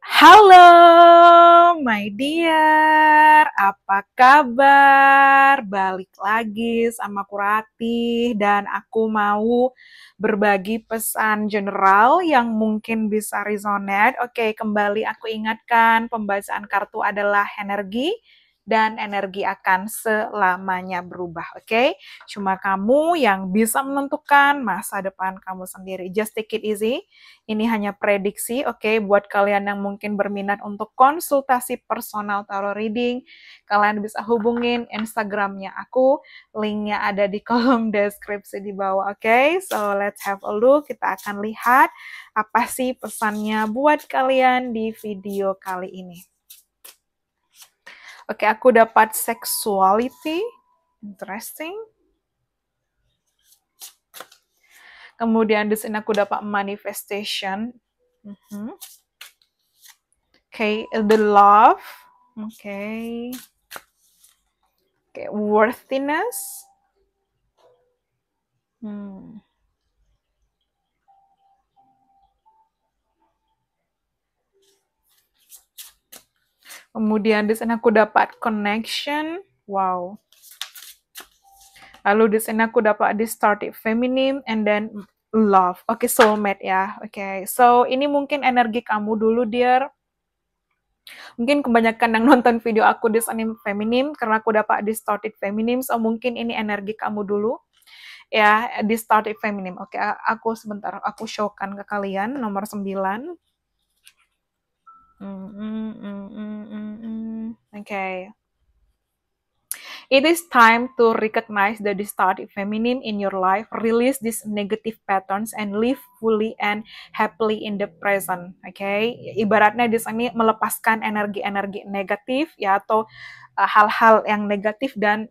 Halo, my dear. Apa kabar? Balik lagi sama Kurati dan aku mau berbagi pesan general yang mungkin bisa resonate. Oke, kembali aku ingatkan pembacaan kartu adalah energi dan energi akan selamanya berubah, oke? Okay? Cuma kamu yang bisa menentukan masa depan kamu sendiri. Just take it easy. Ini hanya prediksi, oke? Okay? Buat kalian yang mungkin berminat untuk konsultasi personal tarot reading, kalian bisa hubungin Instagramnya aku. Linknya ada di kolom deskripsi di bawah, oke? Okay? So let's have a look. Kita akan lihat apa sih pesannya buat kalian di video kali ini. Oke, okay, aku dapat sexuality. Interesting. Kemudian di sini aku dapat manifestation. Mm -hmm. Oke, okay, the love. Oke. Okay. Oke, okay, worthiness. Hmm. Kemudian di sini aku dapat connection. Wow. Lalu di sini aku dapat distorted feminine and then love. Oke, okay, soulmate ya. Oke. Okay. So, ini mungkin energi kamu dulu, dear. Mungkin kebanyakan yang nonton video aku disanim feminim karena aku dapat distorted feminine, So, mungkin ini energi kamu dulu. Ya, distorted feminine. Oke, okay, aku sebentar aku showkan ke kalian nomor 9. Mm, hmm, okay. It is time to recognize the distorted feminine in your life, release these negative patterns, and live fully and happily in the present. Oke, okay? ibaratnya di sini melepaskan energi-energi negatif ya atau uh, hal-hal yang negatif dan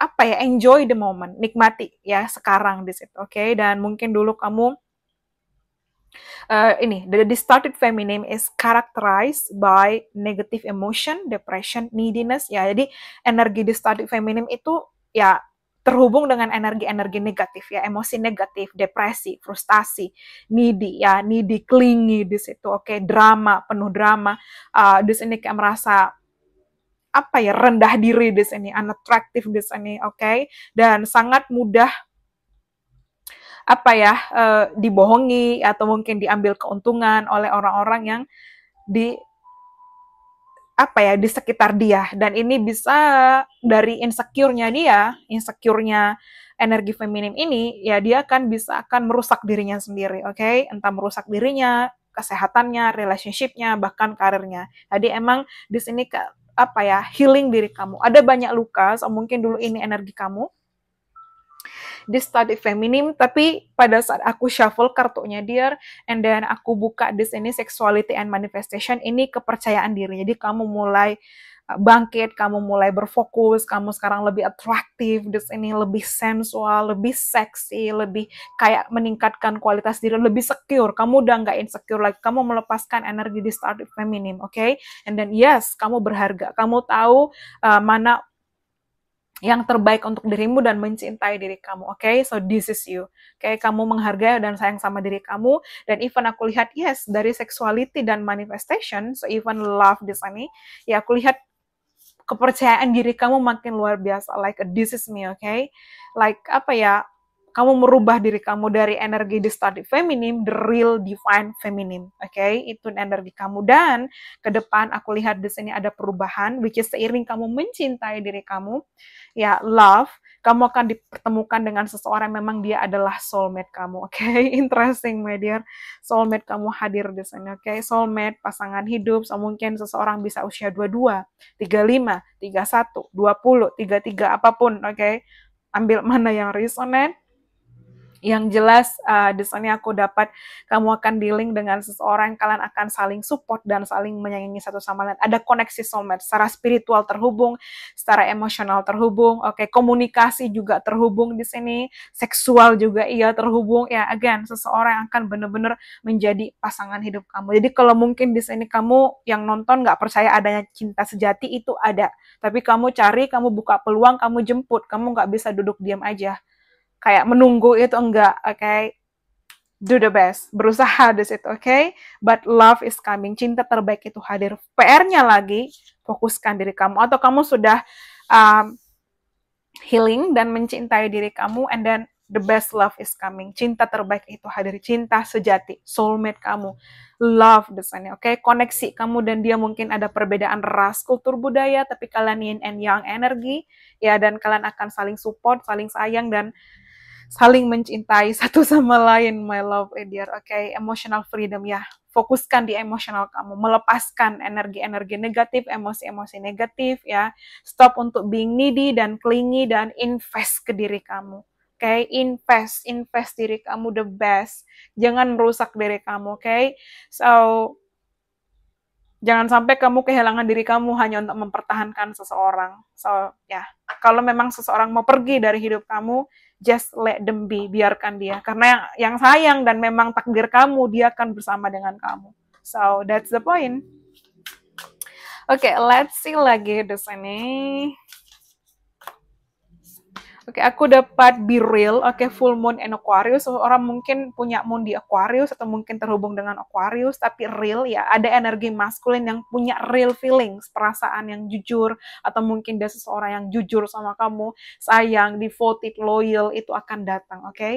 apa ya enjoy the moment, nikmati ya sekarang di situ. Oke, okay? dan mungkin dulu kamu uh, ini the distorted feminine is characterized by negative emotion, depression, neediness ya. Jadi energi distorted feminine itu ya terhubung dengan energi-energi negatif ya, emosi negatif, depresi, frustasi, needy ya, needy clingy di situ. Oke, okay? drama, penuh drama. Uh, di sini kayak merasa apa ya rendah diri di sini, unattractive di sini, oke, okay? dan sangat mudah apa ya uh, dibohongi atau mungkin diambil keuntungan oleh orang-orang yang di apa ya di sekitar dia dan ini bisa dari insecure-nya dia, insecure-nya energi feminim ini ya dia akan bisa akan merusak dirinya sendiri, oke? Okay? Entah merusak dirinya, kesehatannya, relationship-nya, bahkan karirnya. Jadi emang di sini ke, apa ya, healing diri kamu. Ada banyak luka, so mungkin dulu ini energi kamu di study feminim tapi pada saat aku shuffle kartunya dia and then aku buka di sini sexuality and manifestation ini kepercayaan diri jadi kamu mulai uh, bangkit, kamu mulai berfokus, kamu sekarang lebih atraktif, di sini lebih sensual, lebih seksi, lebih kayak meningkatkan kualitas diri, lebih secure. Kamu udah nggak insecure lagi, kamu melepaskan energi di start feminim, oke? Okay? And then yes, kamu berharga, kamu tahu uh, mana yang terbaik untuk dirimu dan mencintai diri kamu. Oke, okay? so this is you. Oke, okay? kamu menghargai dan sayang sama diri kamu. Dan even aku lihat, yes, dari sexuality dan manifestation, so even love di sini, ya aku lihat kepercayaan diri kamu makin luar biasa. Like this is me, oke? Okay? Like apa ya? kamu merubah diri kamu dari energi study feminim, the real divine feminim. Oke, okay? itu energi kamu dan ke depan aku lihat di sini ada perubahan which is seiring kamu mencintai diri kamu, ya love, kamu akan dipertemukan dengan seseorang memang dia adalah soulmate kamu. Oke, okay? interesting my dear. Soulmate kamu hadir di sini, oke? Okay? Soulmate, pasangan hidup, so mungkin seseorang bisa usia 22, 35, 31, 20, 33 apapun, oke? Okay? Ambil mana yang resonate yang jelas uh, eh, sini aku dapat kamu akan dealing dengan seseorang kalian akan saling support dan saling menyayangi satu sama lain ada koneksi soulmate secara spiritual terhubung secara emosional terhubung oke okay, komunikasi juga terhubung di sini seksual juga iya terhubung ya again seseorang yang akan benar-benar menjadi pasangan hidup kamu jadi kalau mungkin di sini kamu yang nonton nggak percaya adanya cinta sejati itu ada tapi kamu cari kamu buka peluang kamu jemput kamu nggak bisa duduk diam aja kayak menunggu itu enggak oke okay? do the best berusaha di situ oke okay? but love is coming cinta terbaik itu hadir PR-nya lagi fokuskan diri kamu atau kamu sudah um, healing dan mencintai diri kamu and then the best love is coming. Cinta terbaik itu hadir, cinta sejati, soulmate kamu, love desainnya, oke? Okay? Koneksi kamu dan dia mungkin ada perbedaan ras, kultur, budaya, tapi kalian yin and yang energi, ya dan kalian akan saling support, saling sayang dan saling mencintai satu sama lain my love and eh, dear oke okay? emotional freedom ya fokuskan di emosional kamu melepaskan energi-energi negatif emosi-emosi negatif ya stop untuk being needy dan clingy dan invest ke diri kamu oke okay? invest invest diri kamu the best jangan merusak diri kamu oke okay? so jangan sampai kamu kehilangan diri kamu hanya untuk mempertahankan seseorang. So, ya, yeah. kalau memang seseorang mau pergi dari hidup kamu, just let them be, biarkan dia. Karena yang, yang sayang dan memang takdir kamu, dia akan bersama dengan kamu. So, that's the point. Oke, okay, let's see lagi di sini. Oke, okay, aku dapat be real. Oke, okay, full moon and Aquarius. Orang mungkin punya moon di Aquarius atau mungkin terhubung dengan Aquarius, tapi real ya. Ada energi maskulin yang punya real feelings, perasaan yang jujur, atau mungkin ada seseorang yang jujur sama kamu, sayang, devoted, loyal, itu akan datang. Oke. Okay?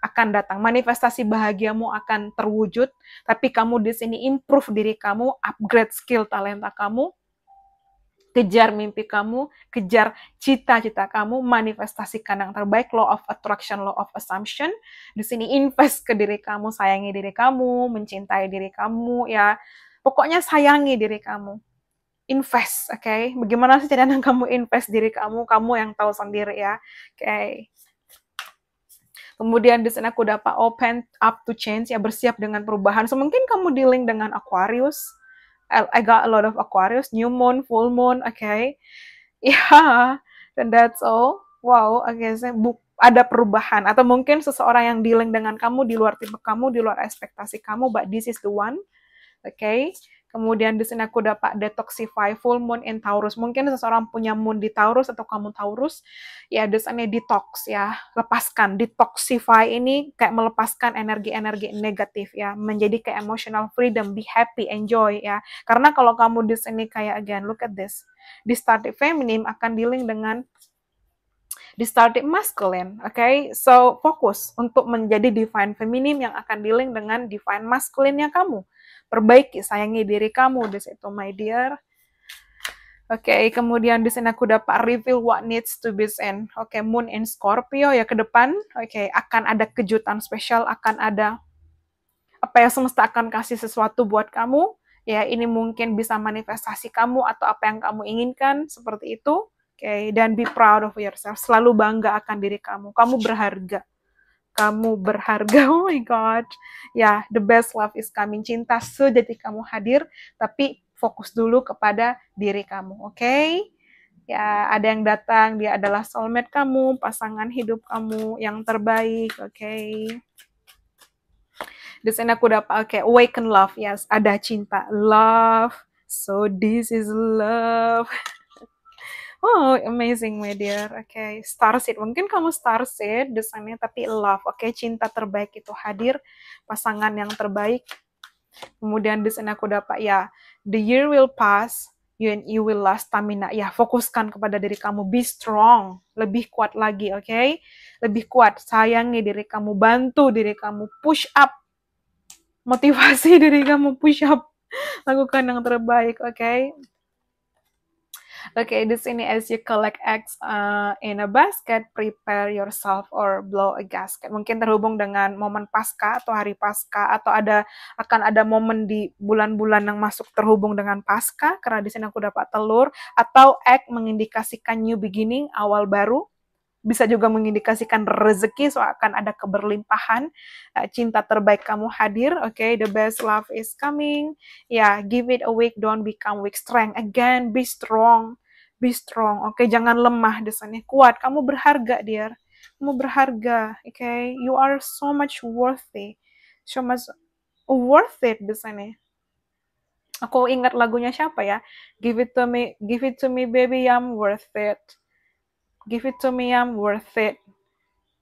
akan datang. Manifestasi bahagiamu akan terwujud, tapi kamu di sini improve diri kamu, upgrade skill talenta kamu, kejar mimpi kamu, kejar cita-cita kamu, manifestasikan yang terbaik, law of attraction, law of assumption. Di sini invest ke diri kamu, sayangi diri kamu, mencintai diri kamu, ya. Pokoknya sayangi diri kamu. Invest, oke? Okay? Bagaimana sih caranya kamu invest diri kamu? Kamu yang tahu sendiri ya, oke? Okay. Kemudian di sini aku dapat open up to change ya bersiap dengan perubahan. So mungkin kamu dealing dengan Aquarius, I got a lot of Aquarius, new moon, full moon, okay. Yeah, and that's all. Wow, I guess ada perubahan atau mungkin seseorang yang dealing dengan kamu di luar tipe kamu, di luar ekspektasi kamu, but this is the one. Okay. Kemudian di sini aku dapat detoxify full moon in Taurus. Mungkin seseorang punya moon di Taurus atau kamu Taurus, ya di sini detox ya, lepaskan. Detoxify ini kayak melepaskan energi-energi negatif ya, menjadi kayak emotional freedom, be happy, enjoy ya. Karena kalau kamu di sini kayak again, look at this. Di started feminine akan dealing dengan di started masculine, oke? Okay? So fokus untuk menjadi divine feminim yang akan dealing dengan divine masculine-nya kamu perbaiki, sayangi diri kamu di situ, oh my dear. Oke, okay, kemudian di sini aku dapat reveal what needs to be seen. Oke, okay, Moon and Scorpio ya ke depan. Oke, okay, akan ada kejutan spesial, akan ada apa ya semesta akan kasih sesuatu buat kamu. Ya, ini mungkin bisa manifestasi kamu atau apa yang kamu inginkan seperti itu. Oke, okay, dan be proud of yourself. Selalu bangga akan diri kamu. Kamu berharga kamu berharga. Oh my God. Ya, yeah, the best love is coming. Cinta sejati kamu hadir, tapi fokus dulu kepada diri kamu, oke? Okay? Ya, ada yang datang, dia adalah soulmate kamu, pasangan hidup kamu yang terbaik, oke? Okay? Di sini aku dapat, oke, okay, awaken love, yes, ada cinta, love. So this is love. Oh, amazing my dear. Oke, okay. starseed. Mungkin kamu starseed desainnya tapi love. Oke, okay. cinta terbaik itu hadir pasangan yang terbaik. Kemudian desain aku dapat ya, the year will pass, you and you will last stamina. Ya, fokuskan kepada diri kamu, be strong, lebih kuat lagi, oke? Okay? Lebih kuat, sayangi diri kamu, bantu diri kamu, push up. Motivasi diri kamu, push up. Lakukan yang terbaik, oke? Okay? Oke, okay, di sini as you collect eggs uh, in a basket, prepare yourself or blow a gasket. Mungkin terhubung dengan momen pasca atau hari pasca atau ada akan ada momen di bulan-bulan yang masuk terhubung dengan pasca karena di sini aku dapat telur atau egg mengindikasikan new beginning, awal baru bisa juga mengindikasikan rezeki, so akan ada keberlimpahan. Eh, cinta terbaik kamu hadir, oke, okay? the best love is coming. Ya, yeah, give it a week, don't become weak. Strength again, be strong, be strong. Oke, okay? jangan lemah desainnya, kuat. Kamu berharga, dear. Kamu berharga, oke. Okay? You are so much worthy, so much worth it desainnya. Aku ingat lagunya siapa ya? Give it to me, give it to me, baby, I'm worth it give it to me I'm worth it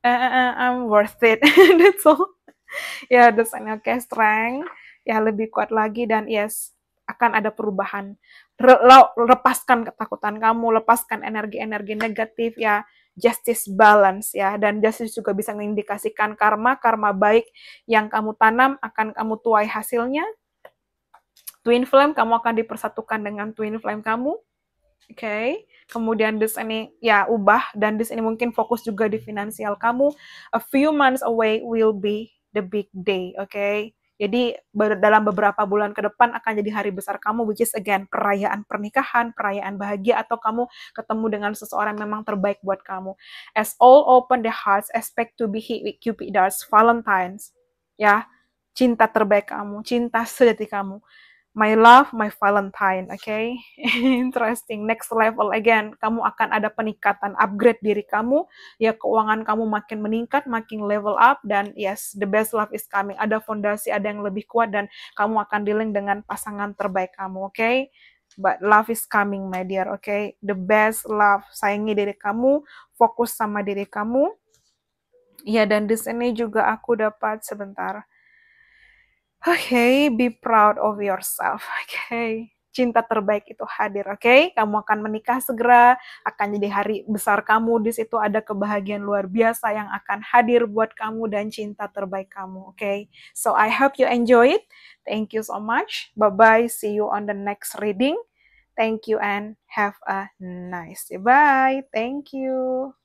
uh, I'm worth it that's all ya yeah, desainnya okay, strength ya lebih kuat lagi dan yes akan ada perubahan Re lepaskan ketakutan kamu lepaskan energi-energi negatif ya justice balance ya dan justice juga bisa mengindikasikan karma karma baik yang kamu tanam akan kamu tuai hasilnya twin flame kamu akan dipersatukan dengan twin flame kamu Oke. Okay? Kemudian this ini ya ubah dan this ini mungkin fokus juga di finansial kamu. A few months away will be the big day, oke? Okay? Jadi dalam beberapa bulan ke depan akan jadi hari besar kamu, which is again perayaan pernikahan, perayaan bahagia, atau kamu ketemu dengan seseorang yang memang terbaik buat kamu. As all open the hearts, expect to be hit with Cupid's Valentines. Ya, cinta terbaik kamu, cinta sejati kamu my love, my Valentine, oke? Okay? Interesting, next level again. Kamu akan ada peningkatan, upgrade diri kamu, ya keuangan kamu makin meningkat, makin level up, dan yes, the best love is coming. Ada fondasi, ada yang lebih kuat, dan kamu akan dealing dengan pasangan terbaik kamu, oke? Okay? But love is coming, my dear, oke? Okay? The best love, sayangi diri kamu, fokus sama diri kamu. Ya, dan di sini juga aku dapat sebentar okay, be proud of yourself. Okay, cinta terbaik itu hadir. Oke, okay? kamu akan menikah segera, akan jadi hari besar kamu. Di situ ada kebahagiaan luar biasa yang akan hadir buat kamu dan cinta terbaik kamu. Oke, okay? so I hope you enjoy it. Thank you so much. Bye bye. See you on the next reading. Thank you and have a nice day. Bye. Thank you.